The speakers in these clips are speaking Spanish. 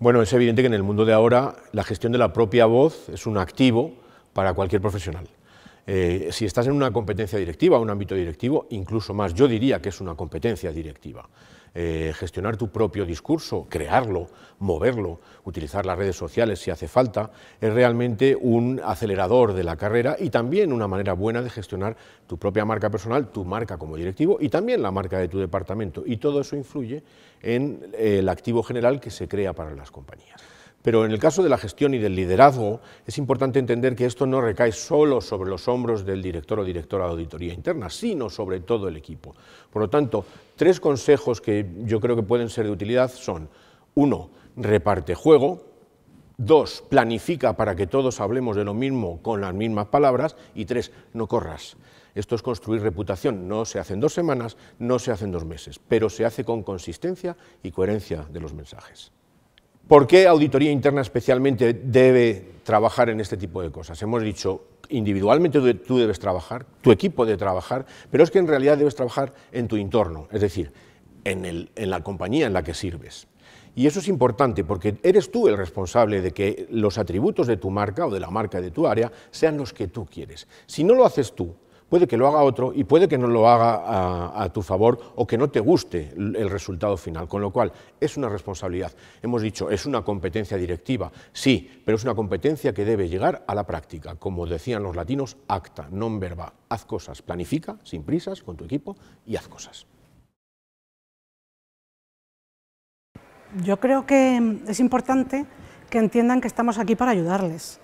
Bueno, es evidente que en el mundo de ahora la gestión de la propia voz es un activo para cualquier profesional. Eh, si estás en una competencia directiva, un ámbito directivo, incluso más, yo diría que es una competencia directiva. Eh, gestionar tu propio discurso, crearlo, moverlo, utilizar las redes sociales si hace falta, es realmente un acelerador de la carrera y también una manera buena de gestionar tu propia marca personal, tu marca como directivo y también la marca de tu departamento. Y todo eso influye en eh, el activo general que se crea para las compañías. Pero en el caso de la gestión y del liderazgo, es importante entender que esto no recae solo sobre los hombros del director o directora de auditoría interna, sino sobre todo el equipo. Por lo tanto, tres consejos que yo creo que pueden ser de utilidad son, uno, reparte juego, Dos, planifica para que todos hablemos de lo mismo con las mismas palabras. Y tres, no corras. Esto es construir reputación. No se hace en dos semanas, no se hace en dos meses, pero se hace con consistencia y coherencia de los mensajes. ¿Por qué auditoría interna especialmente debe trabajar en este tipo de cosas? Hemos dicho, individualmente tú debes trabajar, tu equipo debe trabajar, pero es que en realidad debes trabajar en tu entorno, es decir, en, en la compañía en la que sirves. Y eso es importante porque eres tú el responsable de que los atributos de tu marca o de la marca de tu área sean los que tú quieres. Si no lo haces tú, Puede que lo haga otro y puede que no lo haga a, tu favor o que no te guste el resultado final. Con lo cual, es una responsabilidad. Hemos dicho, es una competencia directiva, sí, pero es una competencia que debe llegar a la práctica. Como decían los latinos, acta, non verba. Haz cosas, planifica, sin prisas, con tu equipo y haz cosas. Yo creo que es importante que entiendan que estamos aquí para ayudarles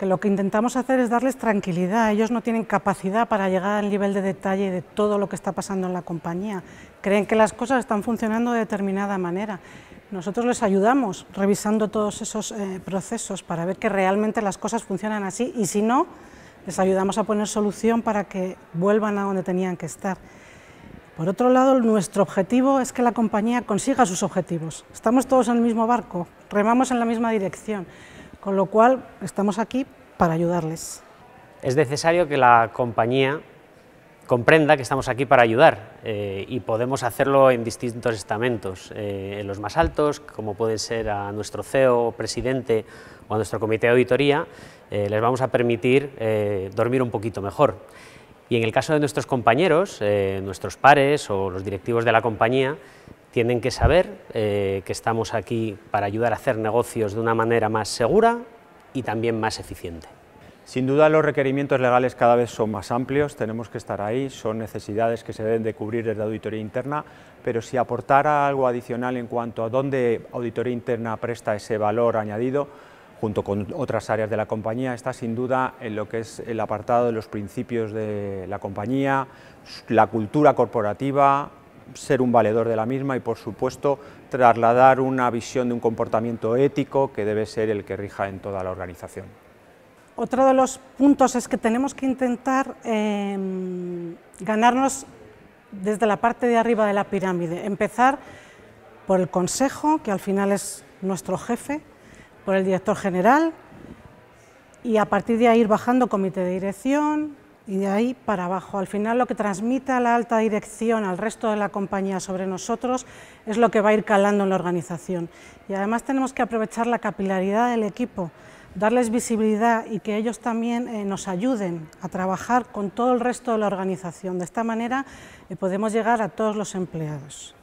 que lo que intentamos hacer es darles tranquilidad. Ellos no tienen capacidad para llegar al nivel de detalle de todo lo que está pasando en la compañía. Creen que las cosas están funcionando de determinada manera. Nosotros les ayudamos revisando todos esos eh, procesos para ver que realmente las cosas funcionan así y si no, les ayudamos a poner solución para que vuelvan a donde tenían que estar. Por otro lado, nuestro objetivo es que la compañía consiga sus objetivos. Estamos todos en el mismo barco, remamos en la misma dirección con lo cual estamos aquí para ayudarles. Es necesario que la compañía comprenda que estamos aquí para ayudar eh, y podemos hacerlo en distintos estamentos, eh, en los más altos, como pueden ser a nuestro CEO, presidente o a nuestro comité de auditoría, eh, les vamos a permitir dormir un poquito mejor. Y en el caso de nuestros compañeros, nuestros pares o los directivos de la compañía, tienen que saber eh, que estamos aquí para ayudar a hacer negocios de una manera más segura y también más eficiente. Sin duda los requerimientos legales cada vez son más amplios, tenemos que estar ahí, son necesidades que se deben de cubrir desde auditoría interna, pero si aportara algo adicional en cuanto a dónde auditoría interna presta ese valor añadido, junto con otras áreas de la compañía, está sin duda en lo que es el apartado de los principios de la compañía, la cultura corporativa, ser un valedor de la misma y, por supuesto, trasladar una visión de un comportamiento ético que debe ser el que rija en toda la organización. Otro de los puntos es que tenemos que intentar eh, ganarnos desde la parte de arriba de la pirámide, empezar por el consejo, que al final es nuestro jefe, por el director general, y a partir de ahí ir bajando comité de dirección, y de ahí para abajo. Al final lo que transmite a la alta dirección al resto de la compañía sobre nosotros es lo que va a ir calando en la organización. Y además tenemos que aprovechar la capilaridad del equipo, darles visibilidad y que ellos también eh, nos ayuden a trabajar con todo el resto de la organización. De esta manera eh, podemos llegar a todos los empleados.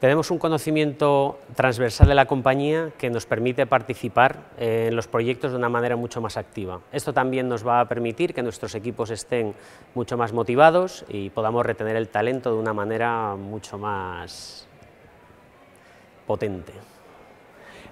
Tenemos un conocimiento transversal de la compañía que nos permite participar eh, en los proyectos de una manera mucho más activa. Esto también nos va a permitir que nuestros equipos estén mucho más motivados y podamos retener el talento de una manera mucho más potente.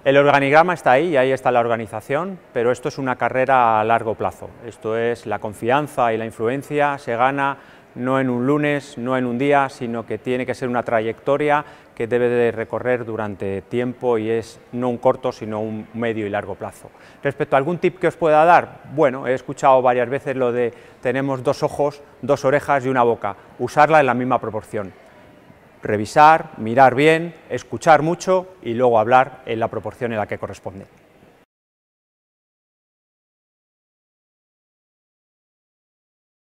El organigrama está ahí y ahí está la organización, pero esto es una carrera a largo plazo. Esto es la confianza y la influencia se gana no en un lunes, no en un día, sino que tiene que ser una trayectoria que debe de recorrer durante tiempo y es no un corto, sino un medio y largo plazo. Respecto a algún tip que os pueda dar, bueno, he escuchado varias veces lo de tenemos dos ojos, dos orejas y una boca, usarla en la misma proporción. Revisar, mirar bien, escuchar mucho y luego hablar en la proporción en la que corresponde.